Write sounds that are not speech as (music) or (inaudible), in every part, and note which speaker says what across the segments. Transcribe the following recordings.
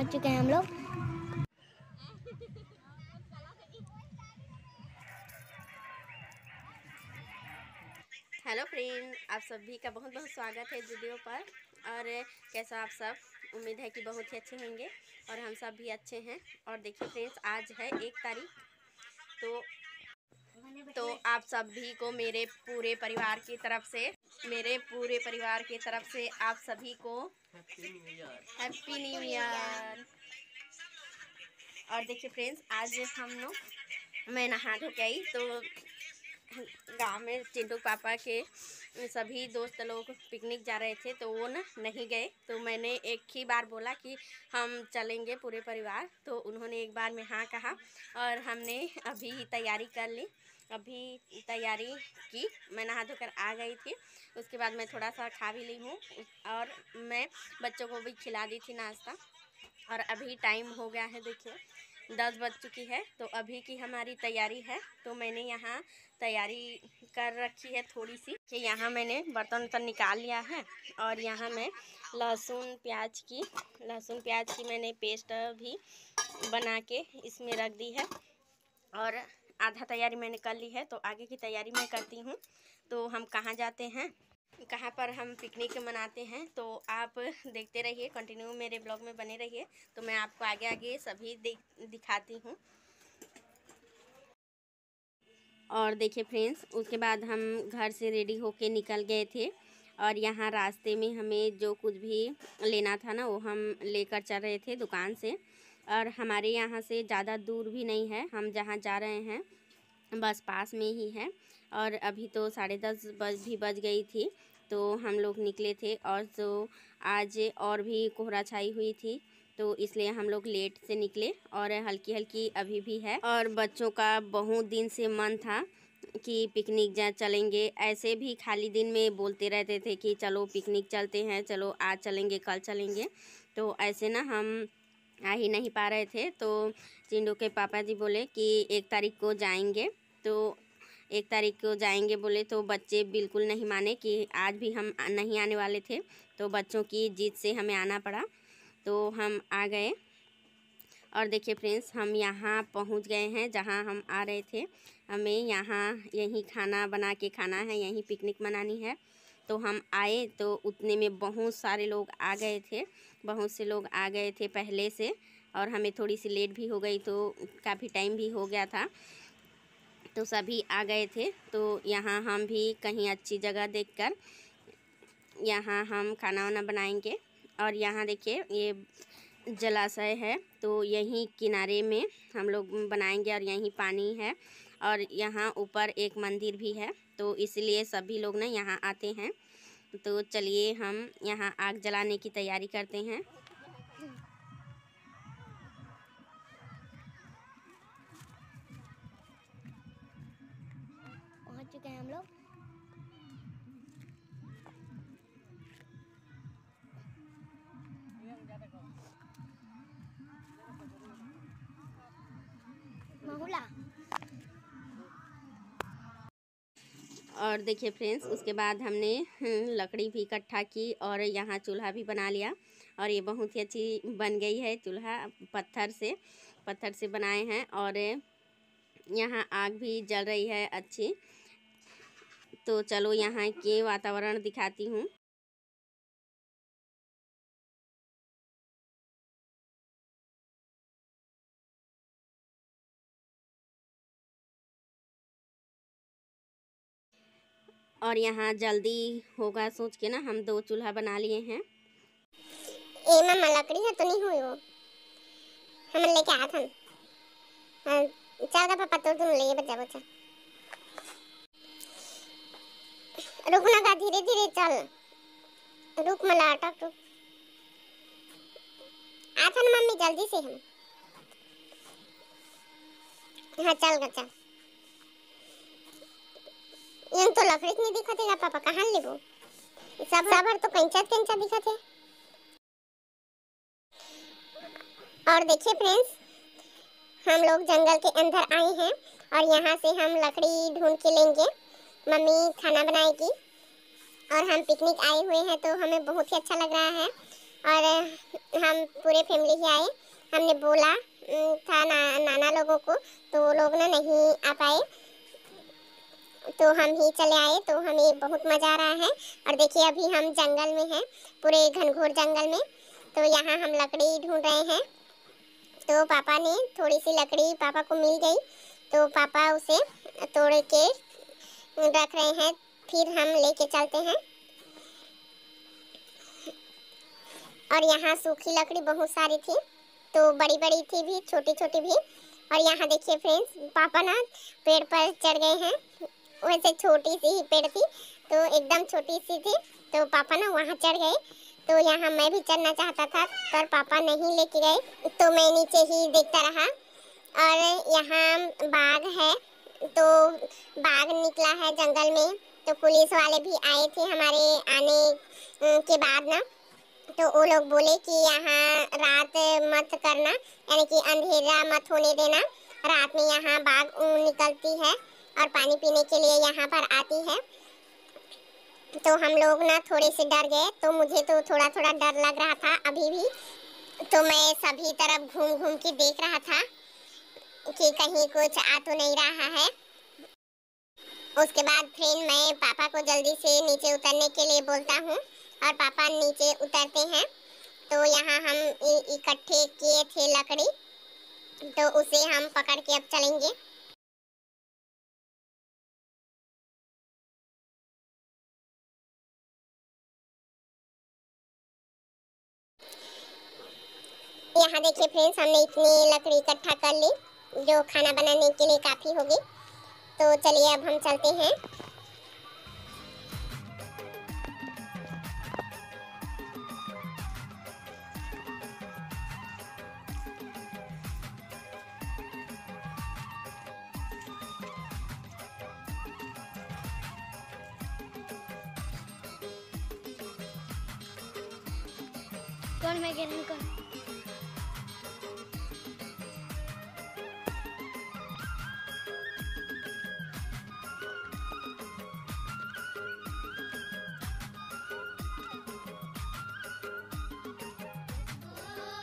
Speaker 1: पहुंच चुके हैं हम लोग हेलो फ्रेंड आप सभी का बहुत बहुत स्वागत है वीडियो पर और कैसा आप सब उम्मीद है कि बहुत ही अच्छे होंगे और हम सब भी अच्छे हैं और देखिए फ्रेंड्स आज है एक तारीख तो तो आप भी को मेरे पूरे परिवार की तरफ से मेरे पूरे परिवार की तरफ से आप सभी को हैप्पी न्यू ईयर और देखिए फ्रेंड्स आज हम लोग मैं नहा धो के आई तो गांव में चिंटू पापा के सभी दोस्त लोग पिकनिक जा रहे थे तो वो ना नहीं गए तो मैंने एक ही बार बोला कि हम चलेंगे पूरे परिवार तो उन्होंने एक बार में हाँ कहा और हमने अभी तैयारी कर ली अभी तैयारी की मैं नहा धोकर आ गई थी उसके बाद मैं थोड़ा सा खा भी ली हूँ और मैं बच्चों को भी खिला दी थी नाश्ता और अभी टाइम हो गया है देखिए दस बज चुकी है तो अभी की हमारी तैयारी है तो मैंने यहाँ तैयारी कर रखी है थोड़ी सी कि यहाँ मैंने बर्तन वर्तन निकाल लिया है और यहाँ मैं लहसुन प्याज की लहसुन प्याज की मैंने पेस्ट भी बना के इसमें रख दी है और आधा तैयारी मैंने कर ली है तो आगे की तैयारी मैं करती हूँ तो हम कहाँ जाते हैं कहाँ पर हम पिकनिक मनाते हैं तो आप देखते रहिए कंटिन्यू मेरे ब्लॉग में बने रहिए तो मैं आपको आगे आगे सभी दिखाती हूँ और देखिए फ्रेंड्स उसके बाद हम घर से रेडी होके निकल गए थे और यहाँ रास्ते में हमें जो कुछ भी लेना था ना वो हम लेकर चल रहे थे दुकान से और हमारे यहाँ से ज़्यादा दूर भी नहीं है हम जहाँ जा रहे हैं बस पास में ही है और अभी तो साढ़े दस बज भी बज गई थी तो हम लोग निकले थे और जो तो आज और भी कोहरा छाई हुई थी तो इसलिए हम लोग लेट से निकले और हल्की हल्की अभी भी है और बच्चों का बहुत दिन से मन था कि पिकनिक जा चलेंगे ऐसे भी खाली दिन में बोलते रहते थे कि चलो पिकनिक चलते हैं चलो आज चलेंगे कल चलेंगे तो ऐसे ना हम आ ही नहीं पा रहे थे तो चिंडू के पापा जी बोले कि एक तारीख को जाएंगे तो एक तारीख को जाएंगे बोले तो बच्चे बिल्कुल नहीं माने कि आज भी हम नहीं आने वाले थे तो बच्चों की जीत से हमें आना पड़ा तो हम आ गए और देखिए फ्रेंड्स हम यहाँ पहुँच गए हैं जहाँ हम आ रहे थे हमें यहाँ यहीं खाना बना के खाना है यहीं पिकनिक मनानी है तो हम आए तो उतने में बहुत सारे लोग आ गए थे बहुत से लोग आ गए थे पहले से और हमें थोड़ी सी लेट भी हो गई तो काफ़ी टाइम भी हो गया था तो सभी आ गए थे तो यहाँ हम भी कहीं अच्छी जगह देखकर यहाँ हम खाना वाना बनाएंगे और यहाँ देखिए ये जलाशय है तो यहीं किनारे में हम लोग बनाएंगे और यहीं पानी है और यहाँ ऊपर एक मंदिर भी है तो इसलिए सभी लोग ना यहाँ आते हैं तो चलिए हम यहाँ आग जलाने की तैयारी करते हैं और देखिए फ्रेंड्स उसके बाद हमने हम्म, लकड़ी भी इकट्ठा की और यहाँ चूल्हा भी बना लिया और ये बहुत ही अच्छी बन गई है चूल्हा पत्थर से पत्थर से बनाए हैं और यहाँ आग भी जल रही है अच्छी तो चलो यहाँ के वातावरण दिखाती हूँ और यहाँ जल्दी होगा सोच के ना हम दो चूल्हा बना लिए हैं ए मम्मा लकड़ी है तो नहीं हुई वो हम लेके आए थे
Speaker 2: हाँ, चल पापा तो तुम ले बच्चा बच्चा रुकना का धीरे धीरे चल रुक मला अटक रुक आथन मम्मी जल्दी से हम हाँ चल बच्चा इन तो लफड़े नहीं दिखत है पापा कहाँ लेबो सब हाँ। साबर तो कंचा कंचा दिखा थे और देखिए फ्रेंड्स हम लोग जंगल के अंदर आए हैं और यहाँ से हम लकड़ी ढूंढ के लेंगे मम्मी खाना बनाएगी और हम पिकनिक आए हुए हैं तो हमें बहुत ही अच्छा लग रहा है और हम पूरे फैमिली ही आए हमने बोला था ना, नाना लोगों को तो वो लोग ना नहीं आ पाए तो हम ही चले आए तो हमें बहुत मज़ा आ रहा है और देखिए अभी हम जंगल में हैं पूरे घनघोर जंगल में तो यहाँ हम लकड़ी ढूंढ रहे हैं तो पापा ने थोड़ी सी लकड़ी पापा को मिल गई तो पापा उसे तोड़ के रख रहे हैं फिर हम लेके चलते हैं और यहाँ सूखी लकड़ी बहुत सारी थी तो बड़ी बड़ी थी भी छोटी छोटी भी और यहाँ देखिए फ्रेंड्स पापा ना पेड़ पर चढ़ गए हैं वैसे छोटी सी ही पेड़ थी तो एकदम छोटी सी थी तो पापा ना वहाँ चढ़ गए तो यहाँ मैं भी चढ़ना चाहता था पर पापा नहीं लेके गए तो मैं नीचे ही देखता रहा और यहाँ बाघ है तो बाघ निकला है जंगल में तो पुलिस वाले भी आए थे हमारे आने के बाद ना तो वो लोग बोले कि यहाँ रात मत करना यानी कि अंधेरा मत होने देना रात में यहाँ बाघ निकलती है और पानी पीने के लिए यहाँ पर आती है तो हम लोग ना थोड़े से डर गए तो मुझे तो थोड़ा थोड़ा डर लग रहा था अभी भी तो मैं सभी तरफ घूम घूम के देख रहा था कि कहीं कुछ आ तो नहीं रहा है उसके बाद फिर मैं पापा को जल्दी से नीचे उतरने के लिए बोलता हूँ और पापा नीचे उतरते हैं तो यहाँ हम इकट्ठे किए थे लकड़ी तो उसे
Speaker 1: हम पकड़ के अब चलेंगे
Speaker 2: यहाँ देखिए फ्रेंड्स हमने इतनी लकड़ी इकट्ठा कर ली जो खाना बनाने के लिए काफ़ी होगी तो चलिए अब हम चलते हैं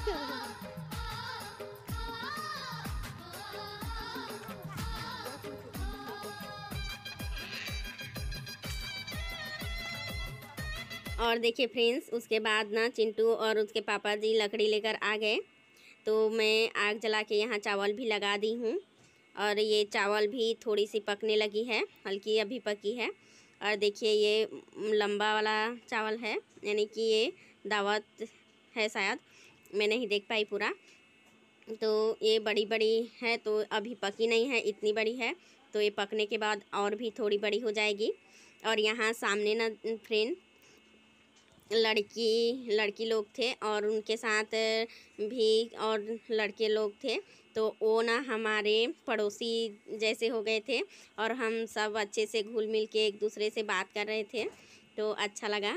Speaker 1: (laughs) और देखिए फ्रेंड्स उसके बाद ना चिंटू और उसके पापा जी लकड़ी लेकर आ गए तो मैं आग जला के यहाँ चावल भी लगा दी हूँ और ये चावल भी थोड़ी सी पकने लगी है हल्की अभी पकी है और देखिए ये लंबा वाला चावल है यानी कि ये दावत है शायद मैं नहीं देख पाई पूरा तो ये बड़ी बड़ी है तो अभी पकी नहीं है इतनी बड़ी है तो ये पकने के बाद और भी थोड़ी बड़ी हो जाएगी और यहाँ सामने ना फ्रेंड लड़की लड़की लोग थे और उनके साथ भी और लड़के लोग थे तो वो ना हमारे पड़ोसी जैसे हो गए थे और हम सब अच्छे से घुल मिल के एक दूसरे से बात कर रहे थे तो अच्छा लगा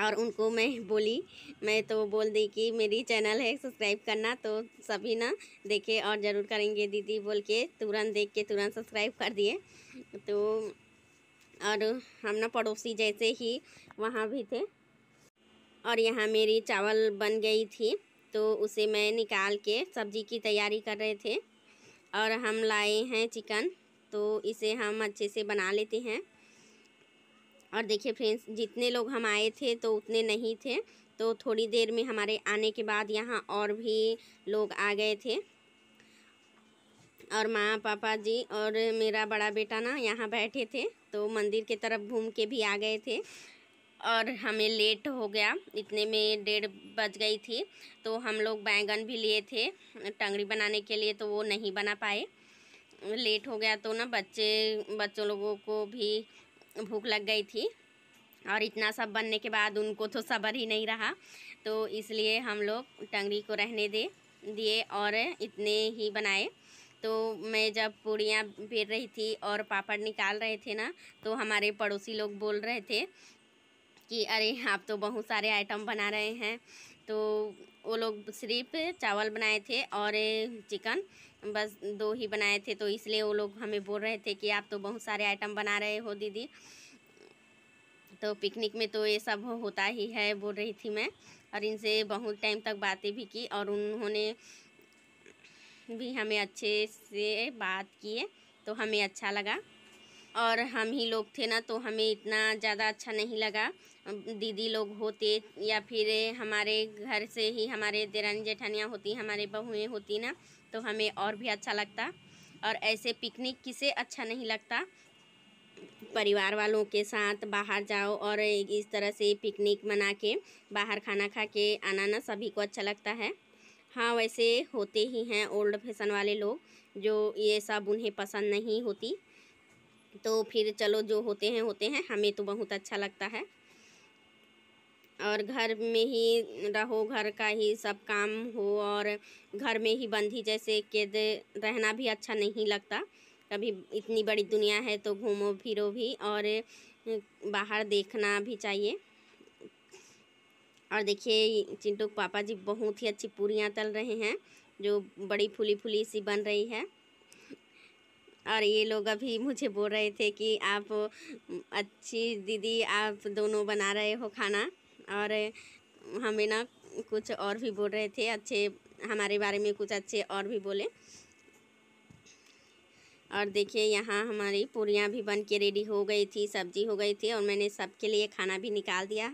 Speaker 1: और उनको मैं बोली मैं तो बोल दी कि मेरी चैनल है सब्सक्राइब करना तो सभी ना देखे और ज़रूर करेंगे दीदी बोल के तुरंत देख के तुरंत सब्सक्राइब कर दिए तो और हम ना पड़ोसी जैसे ही वहाँ भी थे और यहाँ मेरी चावल बन गई थी तो उसे मैं निकाल के सब्जी की तैयारी कर रहे थे और हम लाए हैं चिकन तो इसे हम अच्छे से बना लेते हैं और देखिए फ्रेंड्स जितने लोग हम आए थे तो उतने नहीं थे तो थोड़ी देर में हमारे आने के बाद यहाँ और भी लोग आ गए थे और माँ पापा जी और मेरा बड़ा बेटा ना यहाँ बैठे थे तो मंदिर के तरफ घूम के भी आ गए थे और हमें लेट हो गया इतने में डेढ़ बज गई थी तो हम लोग बैंगन भी लिए थे टंगड़ी बनाने के लिए तो वो नहीं बना पाए लेट हो गया तो ना बच्चे बच्चों लोगों को भी भूख लग गई थी और इतना सब बनने के बाद उनको तो सब्र ही नहीं रहा तो इसलिए हम लोग टंगड़ी को रहने दे दिए और इतने ही बनाए तो मैं जब पूड़ियाँ बेल रही थी और पापड़ निकाल रहे थे ना तो हमारे पड़ोसी लोग बोल रहे थे कि अरे आप तो बहुत सारे आइटम बना रहे हैं तो वो लोग सिर्फ चावल बनाए थे और चिकन बस दो ही बनाए थे तो इसलिए वो लोग हमें बोल रहे थे कि आप तो बहुत सारे आइटम बना रहे हो दीदी तो पिकनिक में तो ये सब होता ही है बोल रही थी मैं और इनसे बहुत टाइम तक बातें भी की और उन्होंने भी हमें अच्छे से बात किए तो हमें अच्छा लगा और हम ही लोग थे ना तो हमें इतना ज़्यादा अच्छा नहीं लगा दीदी लोग होते या फिर हमारे घर से ही हमारे देरानी जेठानियाँ होती हमारे बहुएँ होती ना तो हमें और भी अच्छा लगता और ऐसे पिकनिक किसे अच्छा नहीं लगता परिवार वालों के साथ बाहर जाओ और इस तरह से पिकनिक मना के बाहर खाना खा के आना ना सभी को अच्छा लगता है हाँ वैसे होते ही हैं ओल्ड फैशन वाले लोग जो ये सब उन्हें पसंद नहीं होती तो फिर चलो जो होते हैं होते हैं हमें तो बहुत अच्छा लगता है और घर में ही रहो घर का ही सब काम हो और घर में ही बंधी जैसे कैद रहना भी अच्छा नहीं लगता कभी इतनी बड़ी दुनिया है तो घूमो फिरो भी और बाहर देखना भी चाहिए और देखिए चिंटू पापा जी बहुत ही अच्छी पूरियाँ तल रहे हैं जो बड़ी फूली फूली सी बन रही है और ये लोग अभी मुझे बोल रहे थे कि आप अच्छी दीदी आप दोनों बना रहे हो खाना और हमें ना कुछ और भी बोल रहे थे अच्छे हमारे बारे में कुछ अच्छे और भी बोले और देखिए यहाँ हमारी पूरियाँ भी बन के रेडी हो गई थी सब्जी हो गई थी और मैंने सबके लिए खाना भी निकाल दिया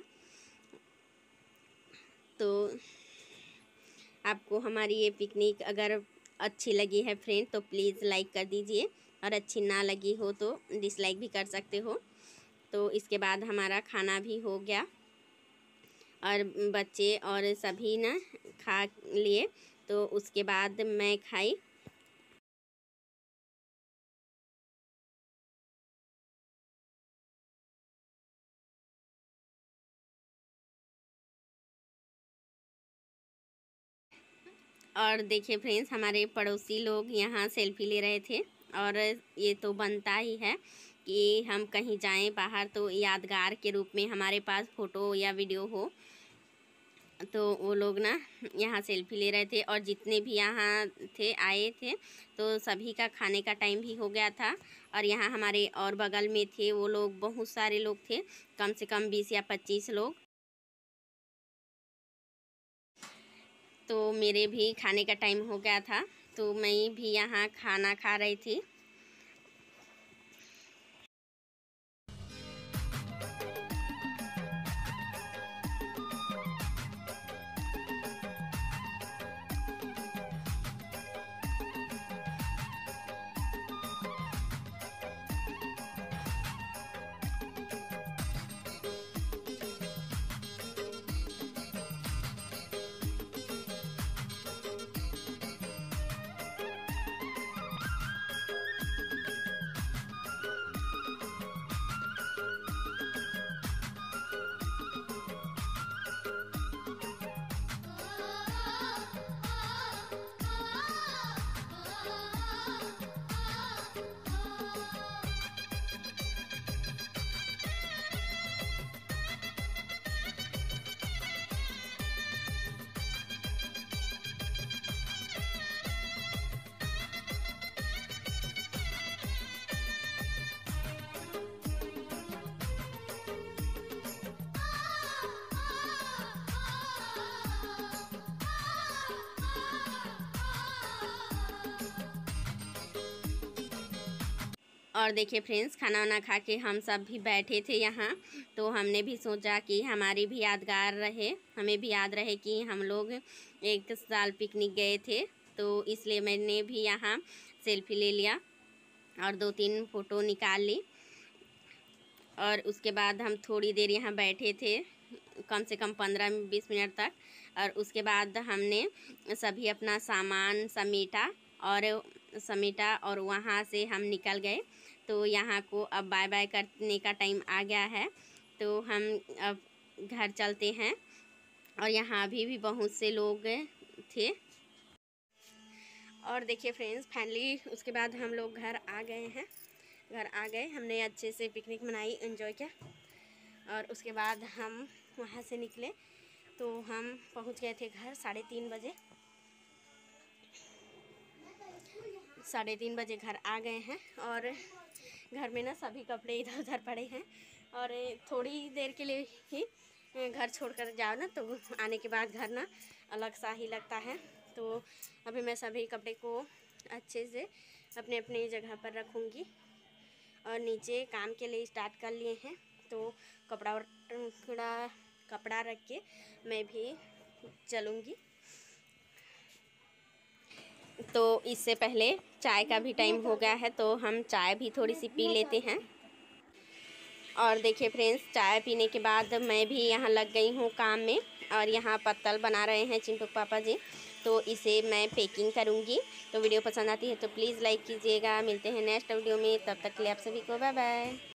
Speaker 1: तो आपको हमारी ये पिकनिक अगर अच्छी लगी है फ्रेंड तो प्लीज़ लाइक कर दीजिए और अच्छी ना लगी हो तो डिसलाइक भी कर सकते हो तो इसके बाद हमारा खाना भी हो गया और बच्चे और सभी ना खा लिए तो उसके बाद मैं खाई और देखिए फ्रेंड्स हमारे पड़ोसी लोग यहाँ सेल्फी ले रहे थे और ये तो बनता ही है कि हम कहीं जाएं बाहर तो यादगार के रूप में हमारे पास फ़ोटो या वीडियो हो तो वो लोग ना यहाँ सेल्फी ले रहे थे और जितने भी यहाँ थे आए थे तो सभी का खाने का टाइम भी हो गया था और यहाँ हमारे और बगल में थे वो लोग बहुत सारे लोग थे कम से कम बीस या पच्चीस लोग तो मेरे भी खाने का टाइम हो गया था तो मैं भी यहाँ खाना खा रही थी और देखिए फ्रेंड्स खाना वाना खा के हम सब भी बैठे थे यहाँ तो हमने भी सोचा कि हमारी भी यादगार रहे हमें भी याद रहे कि हम लोग एक साल पिकनिक गए थे तो इसलिए मैंने भी यहाँ सेल्फी ले लिया और दो तीन फ़ोटो निकाल ली और उसके बाद हम थोड़ी देर यहाँ बैठे थे कम से कम पंद्रह बीस मिनट तक और उसके बाद हमने सभी अपना सामान समेटा और समेटा और वहाँ से हम निकल गए तो यहाँ को अब बाय बाय करने का टाइम आ गया है तो हम अब घर चलते हैं और यहाँ अभी भी बहुत से लोग थे और देखिए फ्रेंड्स फाइनली उसके बाद हम लोग घर आ गए हैं घर आ गए हमने अच्छे से पिकनिक मनाई एंजॉय किया और उसके बाद हम वहाँ से निकले तो हम पहुँच गए थे घर साढ़े तीन बजे साढ़े तीन बजे घर आ गए हैं और घर में ना सभी कपड़े इधर उधर पड़े हैं और थोड़ी देर के लिए ही घर छोड़कर जाओ ना तो आने के बाद घर ना अलग सा ही लगता है तो अभी मैं सभी कपड़े को अच्छे से अपने अपने जगह पर रखूँगी और नीचे काम के लिए स्टार्ट कर लिए हैं तो कपड़ा थोड़ा कपड़ा रख के मैं भी चलूँगी तो इससे पहले चाय का भी टाइम हो गया है तो हम चाय भी थोड़ी सी पी लेते हैं और देखिए फ्रेंड्स चाय पीने के बाद मैं भी यहाँ लग गई हूँ काम में और यहाँ पत्तल बना रहे हैं चिंटू पापा जी तो इसे मैं पैकिंग करूँगी तो वीडियो पसंद आती है तो प्लीज़ लाइक कीजिएगा मिलते हैं नेक्स्ट वीडियो में तब तक के लिए आप सभी को बाय बाय